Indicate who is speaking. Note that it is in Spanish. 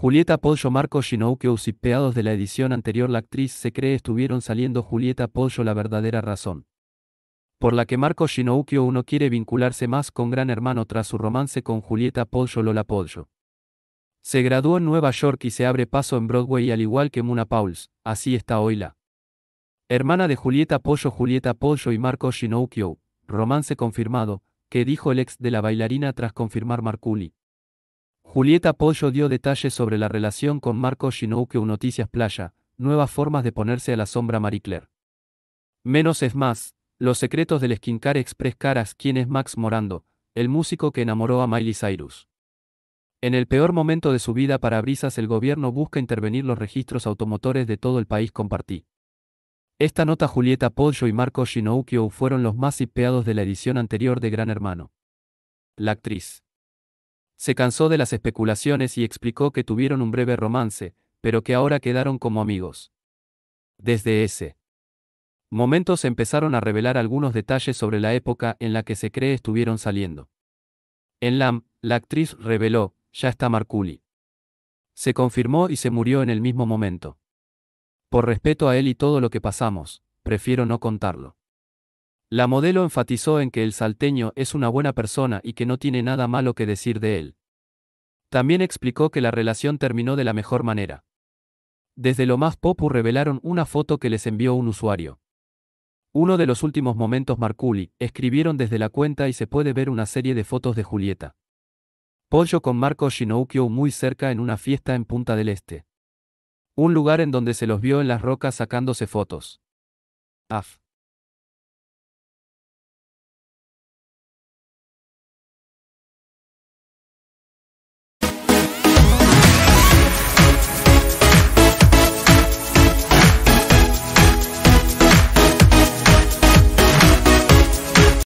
Speaker 1: Julieta Pollo Marco si peados de la edición anterior La actriz se cree estuvieron saliendo Julieta Pollo La verdadera razón por la que Marco Shinokyo uno quiere vincularse más con Gran Hermano tras su romance con Julieta Pollo Lola Pollo. Se graduó en Nueva York y se abre paso en Broadway al igual que Muna Pauls, así está hoy la hermana de Julieta Pollo Julieta Pollo y Marco Shinokyo romance confirmado, que dijo el ex de la bailarina tras confirmar Marculi. Julieta Pollo dio detalles sobre la relación con Marco en Noticias Playa, nuevas formas de ponerse a la sombra Marie Claire. Menos es más, los secretos del Skincare Express Caras quién es Max Morando, el músico que enamoró a Miley Cyrus. En el peor momento de su vida para Brisas el gobierno busca intervenir los registros automotores de todo el país compartí. Esta nota Julieta Pollo y Marco Shinoukio fueron los más hipeados de la edición anterior de Gran Hermano. La actriz se cansó de las especulaciones y explicó que tuvieron un breve romance, pero que ahora quedaron como amigos. Desde ese momento se empezaron a revelar algunos detalles sobre la época en la que se cree estuvieron saliendo. En LAM, la actriz reveló, ya está Marculi. Se confirmó y se murió en el mismo momento. Por respeto a él y todo lo que pasamos, prefiero no contarlo. La modelo enfatizó en que el salteño es una buena persona y que no tiene nada malo que decir de él. También explicó que la relación terminó de la mejor manera. Desde lo más popu revelaron una foto que les envió un usuario. Uno de los últimos momentos Marculi, escribieron desde la cuenta y se puede ver una serie de fotos de Julieta. Pollo con Marco Shinoukyo muy cerca en una fiesta en Punta del Este. Un lugar en donde se los vio en las rocas sacándose fotos. Af.